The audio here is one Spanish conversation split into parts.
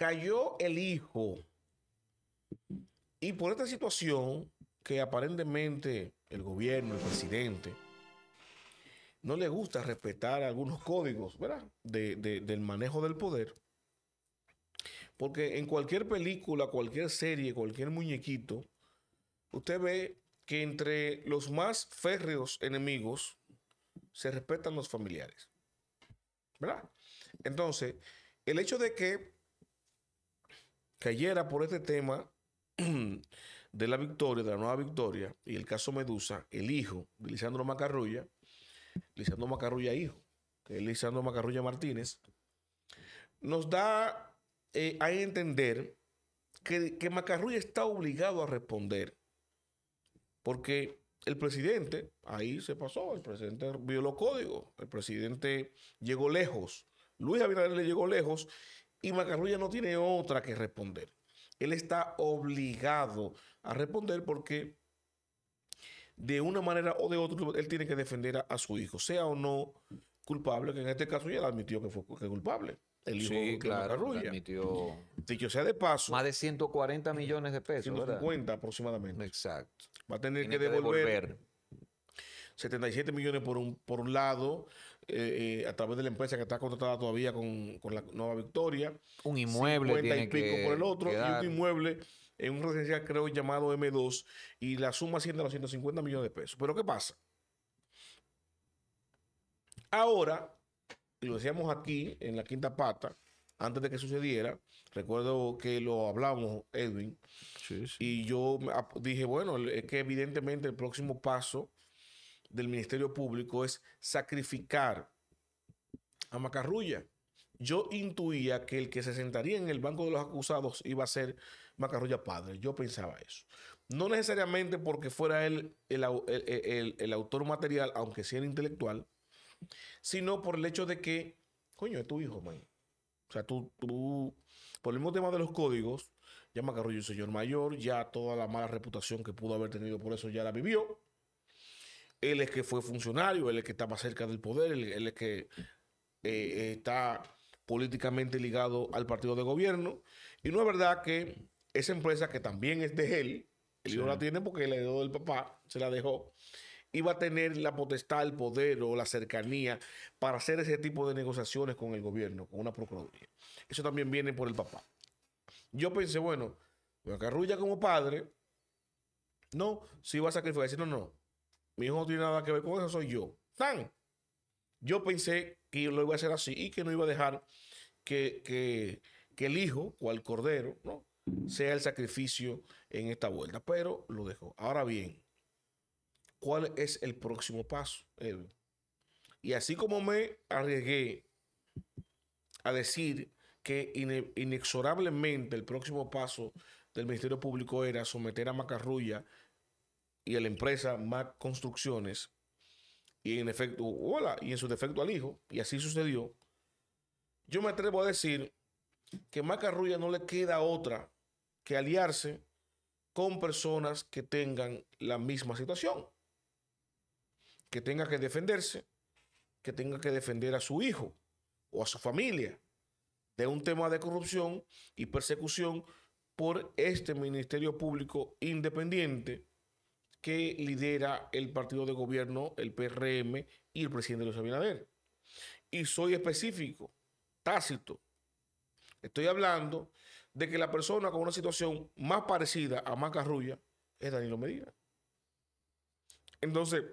cayó el hijo. Y por esta situación que aparentemente el gobierno, el presidente, no le gusta respetar algunos códigos ¿verdad? del manejo del poder. Porque en cualquier película, cualquier serie, cualquier muñequito, usted ve que entre los más férreos enemigos se respetan los familiares. ¿Verdad? Entonces, el hecho de que cayera por este tema de la victoria, de la nueva victoria, y el caso Medusa, el hijo de Lisandro Macarrulla, Lisandro Macarrulla hijo, que es Lisandro Macarrulla Martínez, nos da eh, a entender que, que Macarrulla está obligado a responder, porque el presidente, ahí se pasó, el presidente los código, el presidente llegó lejos, Luis Abinader le llegó lejos y Macarrulla no tiene otra que responder. Él está obligado a responder porque de una manera o de otra él tiene que defender a, su hijo, sea o no culpable, que en este caso ya admitió que fue culpable. El hijo sí, claro, admitió. Dicho sea de paso. Más de 140 millones de pesos. 150 aproximadamente. Exacto. Va a tener que devolver, 77 millones por un, por un lado, eh, eh, a través de la empresa que está contratada todavía con, la Nueva Victoria. Un inmueble. y por el otro. un inmueble en un residencial, creo, llamado M2. Y la suma asciende a los 150 millones de pesos. Pero ¿qué pasa? Ahora, lo decíamos aquí, en la quinta pata, antes de que sucediera, recuerdo que lo hablamos, Edwin, y yo dije, bueno, es que evidentemente el próximo paso del Ministerio Público es sacrificar a Macarrulla. Yo intuía que el que se sentaría en el banco de los acusados iba a ser Macarrulla padre. Yo pensaba eso. No necesariamente porque fuera él el, el, autor material, aunque sea era intelectual, sino por el hecho de que, coño, es tu hijo, man. O sea, tú, tú, por el mismo tema de los códigos, ya Macarrulla es un señor mayor, ya toda la mala reputación que pudo haber tenido por eso ya la vivió él es que fue funcionario, él es que estaba cerca del poder, él, es que eh, está políticamente ligado al partido de gobierno. Y no es verdad que esa empresa, que también es de él, él no la tiene porque le dio del papá, se la dejó, iba a tener la potestad, el poder o la cercanía para hacer ese tipo de negociaciones con el gobierno, con una procuraduría. Eso también viene por el papá. Yo pensé, bueno, me como padre. No, si va a sacrificar. No, no. Mi hijo no tiene nada que ver con eso, soy yo. ¡Tan! Yo pensé que lo iba a hacer así y que no iba a dejar que, el hijo o el cordero ¿no? sea el sacrificio en esta vuelta, pero lo dejó. Ahora bien, ¿cuál es el próximo paso, Y así como me arriesgué a decir que inexorablemente el próximo paso del Ministerio Público era someter a Macarrulla y a la empresa Mac Construcciones y en efecto, hola, y en su defecto al hijo, y así sucedió, yo me atrevo a decir que Macarrulla no le queda otra que aliarse con personas que tengan la misma situación, que tenga que defenderse, que tenga que defender a su hijo o a su familia de un tema de corrupción y persecución por este Ministerio Público Independiente que lidera el partido de gobierno, el PRM y el presidente Luis Abinader. Y soy específico, tácito. Estoy hablando de que la persona con una situación más parecida a Macarrulla es Danilo Medina. Entonces,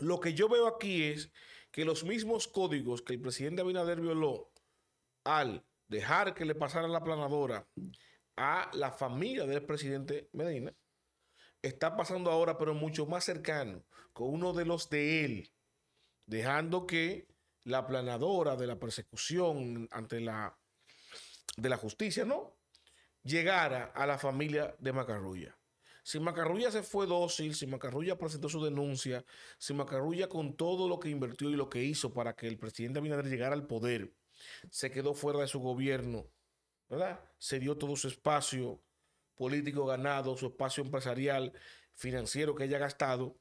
lo que yo veo aquí es que los mismos códigos que el presidente Abinader violó al dejar que le pasara la planadora a la familia del presidente Medina, está pasando ahora, pero mucho más cercano, con uno de los de él, dejando que la planadora de la persecución ante la de la justicia, ¿no? Llegara a la familia de Macarrulla. Si Macarrulla se fue dócil, si Macarrulla presentó su denuncia, si Macarrulla con todo lo que invirtió y lo que hizo para que el presidente Abinader llegara al poder, se quedó fuera de su gobierno, ¿verdad? Se dio todo su espacio, político ganado, su espacio empresarial, financiero que haya gastado,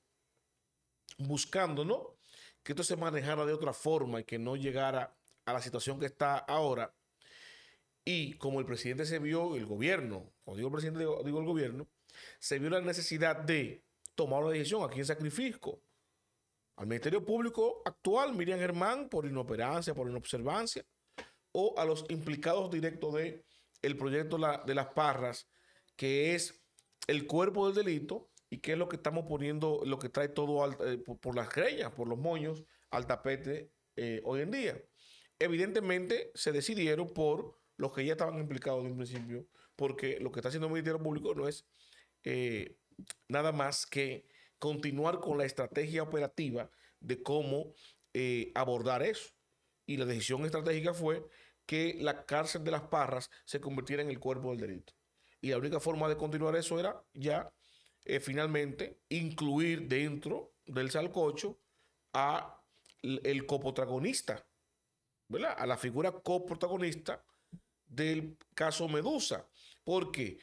buscando, ¿no? Que esto se manejara de otra forma y que no llegara a la situación que está ahora. Y como el presidente se vio, el gobierno, o digo el presidente, digo, el gobierno, se vio la necesidad de tomar una decisión, a quién sacrifico. Al Ministerio Público actual, Miriam Germán, por inoperancia, por inobservancia, o a los implicados directos de el proyecto de las parras que es el cuerpo del delito y qué es lo que estamos poniendo, lo que trae todo eh, por, las creyas, por los moños al tapete eh, hoy en día. Evidentemente se decidieron por los que ya estaban implicados en un principio, porque lo que está haciendo el Ministerio Público no es eh, nada más que continuar con la estrategia operativa de cómo abordar eso. Y la decisión estratégica fue que la cárcel de las parras se convirtiera en el cuerpo del delito. Y la única forma de continuar eso era ya eh, finalmente incluir dentro del salcocho a el coprotagonista, ¿verdad? A la figura coprotagonista del caso Medusa. Porque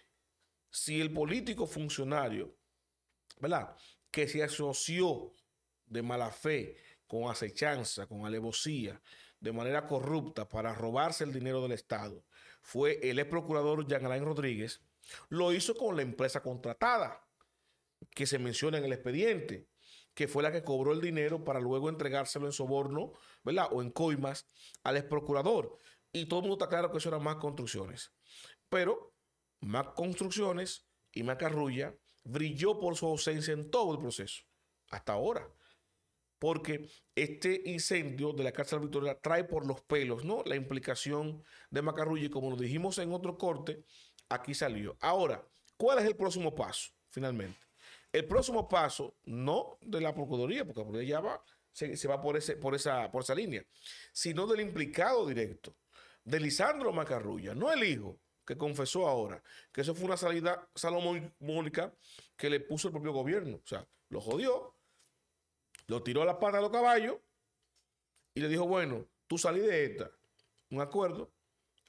si el político funcionario, ¿verdad? Que se asoció de mala fe, con acechanza, con alevosía, de manera corrupta para robarse el dinero del Estado, fue el ex procurador Jean Alain Rodríguez, lo hizo con la empresa contratada, que se menciona en el expediente, que fue la que cobró el dinero para luego entregárselo en soborno, ¿verdad? O en coimas al ex procurador. Y todo el mundo está claro que eso era más construcciones. Pero más construcciones y Macarrulla brilló por su ausencia en todo el proceso, hasta ahora. Porque este incendio de la cárcel Victoria trae por los pelos ¿no? la implicación de Macarrulla. Y como lo dijimos en otro corte, aquí salió. Ahora, ¿cuál es el próximo paso, finalmente? El próximo paso, no de la Procuraduría, porque la Procuraduría ya va, se, va por, esa, por esa línea, sino del implicado directo, de Lisandro Macarrulla, no el hijo, que confesó ahora, que eso fue una salida salomónica que le puso el propio gobierno. O sea, lo jodió, lo tiró a la pata de los caballos y le dijo, bueno, tú salí de esta, un acuerdo,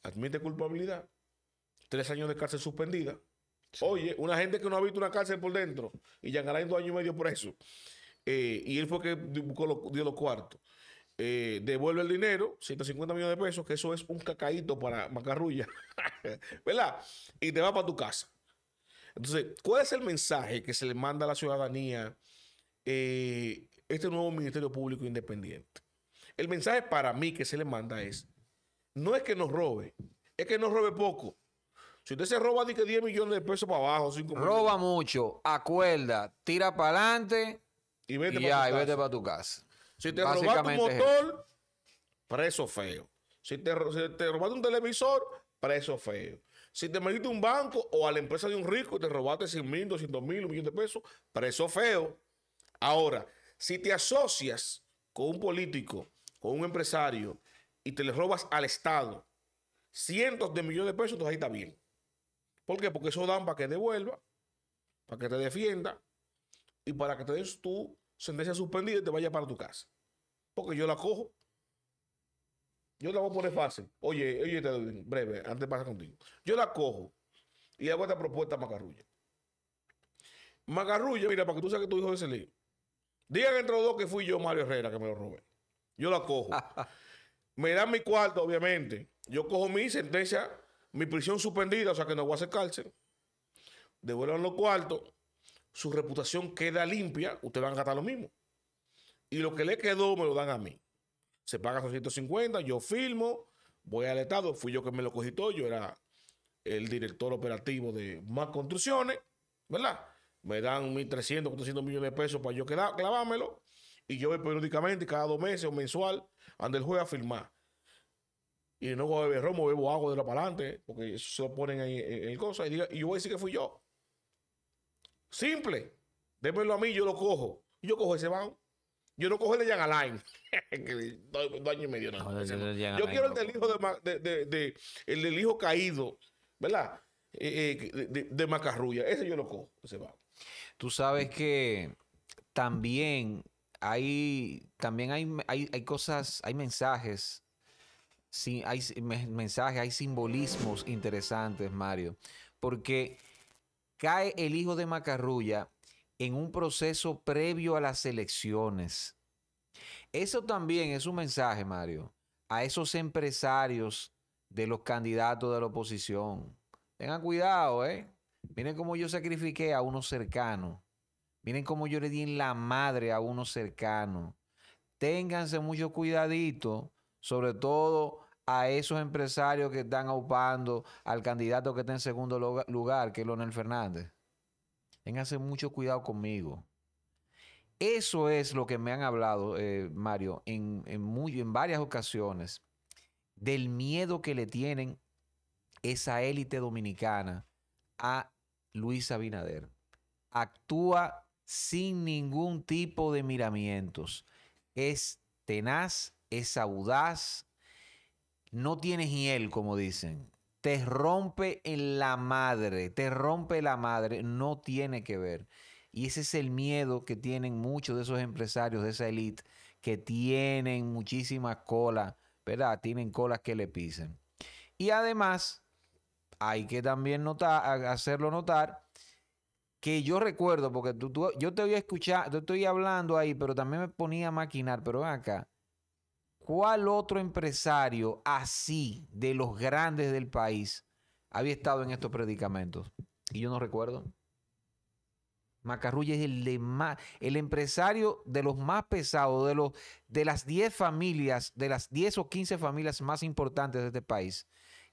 admite culpabilidad, tres años de cárcel suspendida. Oye, una gente que no ha visto una cárcel por dentro y ya en dos años y medio por eso. Eh, y él fue que dio, los cuartos. Eh, devuelve el dinero, 150 millones de pesos, que eso es un cacaíto para Macarrulla, ¿verdad? Y te va para tu casa. Entonces, ¿cuál es el mensaje que se le manda a la ciudadanía eh, este nuevo Ministerio Público Independiente? El mensaje para mí que se le manda es, no es que nos robe, es que nos robe poco. Si usted se roba que 10 millones de pesos para abajo, 5 Roba mucho, acuerda, tira para adelante y vete para tu, casa. Si te robaste un motor, preso feo. Si te, si robaste un televisor, preso feo. Si te metiste un banco o a la empresa de un rico y te robaste 100 mil, 200 mil, un millón de pesos, preso feo. Ahora, si te asocias con un político, con un empresario y te le robas al Estado cientos de millones de pesos, entonces ahí está bien. ¿Por qué? Porque eso dan para que devuelva, para que te defienda y para que te des tu sentencia suspendida y te vaya para tu casa. Porque yo la cojo. Yo la voy a poner fácil. Oye, oye, breve, antes de pasar contigo. Yo la cojo y hago esta propuesta a Macarrulla. Macarrulla, mira, para que tú saques tu hijo de ese lío. Digan entre los dos que fui yo, Mario Herrera, que me lo robé. Yo la cojo. me dan mi cuarto, obviamente. Yo cojo mi sentencia mi prisión suspendida, o sea que no voy a hacer cárcel. Devuelvan los cuartos, su reputación queda limpia, ustedes van a gastar lo mismo. Y lo que le quedó me lo dan a mí. Se pagan 250, yo firmo, voy al Estado, fui yo que me lo cogí todo, yo era el director operativo de más construcciones, ¿verdad? Me dan 1.300, 400 millones de pesos para yo clavármelo. Y yo voy periódicamente, cada dos meses o mensual, ando el juez a firmar y no beber romo, bebo agua de la para adelante, porque eso se lo ponen ahí en, el cosa. Y, diga, y yo voy a decir que fui yo. Simple. Démelo a mí, yo lo cojo. yo cojo ese van. Yo no cojo el de Jan Alain. dos, años y medio. No. yo, quiero el del hijo, de, de, el del hijo caído, ¿verdad? Eh, eh, de, de, Macarrulla. Ese yo lo cojo, ese van. Tú sabes que también hay, también hay, hay cosas, hay mensajes hay mensajes, hay simbolismos interesantes, Mario, porque cae el hijo de Macarrulla en un proceso previo a las elecciones. Eso también es un mensaje, Mario, a esos empresarios de los candidatos de la oposición. Tengan cuidado, ¿eh? Miren cómo yo sacrifiqué a uno cercano. Miren cómo yo le di en la madre a uno cercano. Ténganse mucho cuidadito, sobre todo a esos empresarios que están aupando al candidato que está en segundo lugar, que es Leonel Fernández. Ténganse mucho cuidado conmigo. Eso es lo que me han hablado, eh, Mario, en, en, muy, en varias ocasiones, del miedo que le tienen esa élite dominicana a Luis Abinader. Actúa sin ningún tipo de miramientos. Es tenaz, es audaz, no tienes hiel, como dicen, te rompe en la madre, te rompe la madre, no tiene que ver. Y ese es el miedo que tienen muchos de esos empresarios, de esa élite, que tienen muchísimas colas, ¿verdad? Tienen colas que le pisen. Y además, hay que también hacerlo notar, que yo recuerdo, porque tú, yo te voy a escuchar, te estoy hablando ahí, pero también me ponía a maquinar, pero acá, ¿Cuál otro empresario así de los grandes del país había estado en estos predicamentos? Y yo no recuerdo. Macarrulla es el, empresario de los más pesados, de, de las 10 familias, de las 10 o 15 familias más importantes de este país,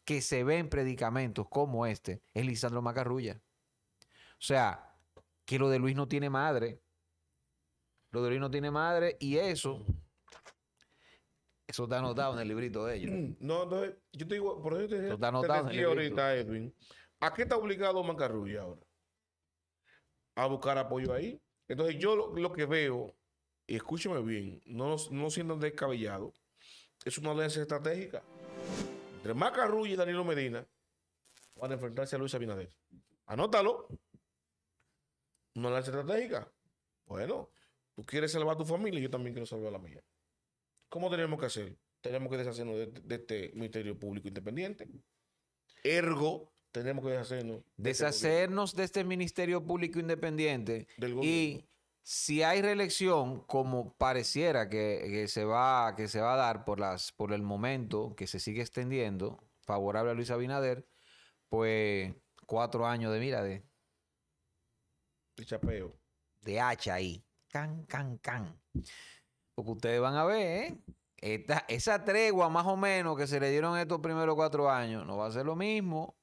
que se ven predicamentos como este, es Lisandro Macarrulla. O sea, que lo de Luis no tiene madre. Lo de Luis no tiene madre y eso eso está anotado en el librito de ellos. Mm, no, entonces, yo te digo, por eso te, dije ahorita, Edwin. ¿A qué está obligado mancarrulla ahora? A buscar apoyo ahí. Entonces, yo lo, que veo, y escúcheme bien, no, no siendo descabellado, es una alianza estratégica. Entre Macarrulla y Danilo Medina van a enfrentarse a Luis Abinader. Anótalo. Una alianza estratégica. Bueno, tú quieres salvar a tu familia, y yo también quiero salvar a la mía. ¿Cómo tenemos que hacer? Tenemos que deshacernos de, este Ministerio Público Independiente. Ergo, tenemos que deshacernos. Este deshacernos de este Ministerio Público Independiente. y si hay reelección, como pareciera que, se va, que se va a dar por, las, por el momento que se sigue extendiendo, favorable a Luis Abinader, pues cuatro años de mira de. De chapeo. De hacha ahí. Can, can, can que ustedes van a ver, ¿eh? esa tregua más o menos que se le dieron estos primeros cuatro años no va a ser lo mismo.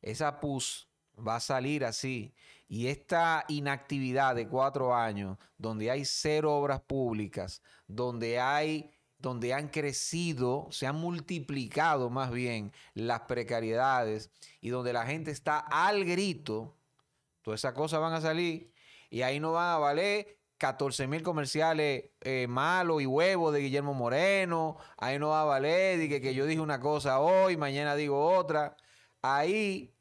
Esa pus va a salir así. Y esta inactividad de cuatro años, donde hay cero obras públicas, donde hay donde han crecido, se han multiplicado más bien las precariedades y donde la gente está al grito, todas esas cosas van a salir y ahí no van a valer 14 mil comerciales eh, malos y huevos de Guillermo Moreno. Ahí no va a valer. Y que, que yo dije una cosa hoy, mañana digo otra. Ahí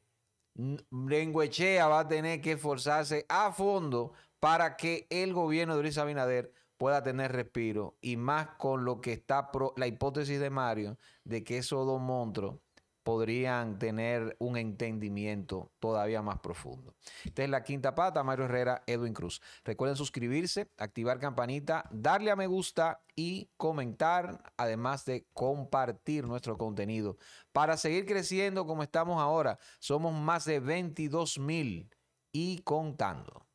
Lenguechea va a tener que esforzarse a fondo para que el gobierno de Luis Abinader pueda tener respiro y más con lo que está la hipótesis de Mario de que esos dos monstruos podrían tener un entendimiento todavía más profundo. Esta es la quinta pata, Mario Herrera, Edwin Cruz. Recuerden suscribirse, activar campanita, darle a me gusta y comentar, además de compartir nuestro contenido. Para seguir creciendo como estamos ahora, somos más de 22 mil y contando.